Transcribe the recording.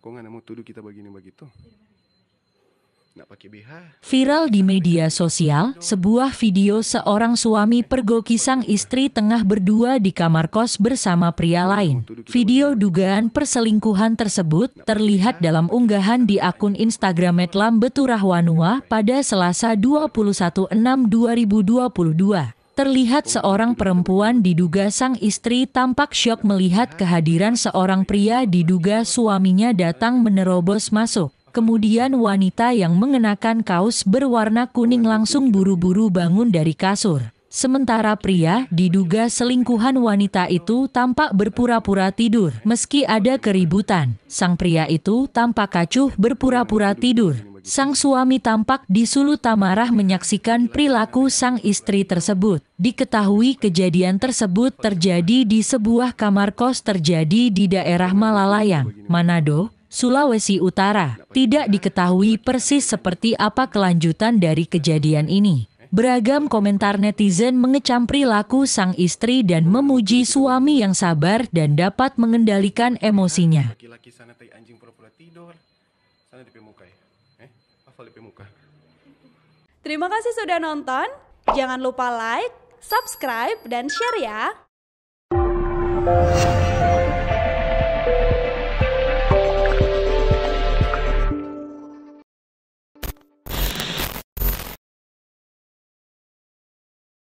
Kok nggak mau tuduh kita begini begitu? Viral di media sosial, sebuah video seorang suami pergoki sang istri tengah berdua di kamar kos bersama pria lain. Video dugaan perselingkuhan tersebut terlihat dalam unggahan di akun Instagram Metlam Beturahwanua pada Selasa 21.6.2022 terlihat seorang perempuan diduga sang istri tampak syok melihat kehadiran seorang pria diduga suaminya datang menerobos masuk. Kemudian wanita yang mengenakan kaos berwarna kuning langsung buru-buru bangun dari kasur. Sementara pria diduga selingkuhan wanita itu tampak berpura-pura tidur meski ada keributan. Sang pria itu tampak kacuh berpura-pura tidur. Sang suami tampak di Sulu tamarah menyaksikan perilaku sang istri tersebut. Diketahui kejadian tersebut terjadi di sebuah kamar kos terjadi di daerah Malalayang, Manado, Sulawesi Utara. Tidak diketahui persis seperti apa kelanjutan dari kejadian ini. Beragam komentar netizen mengecam perilaku sang istri dan memuji suami yang sabar dan dapat mengendalikan emosinya. Eh, hafal muka. Terima kasih sudah nonton. Jangan lupa like, subscribe, dan share ya.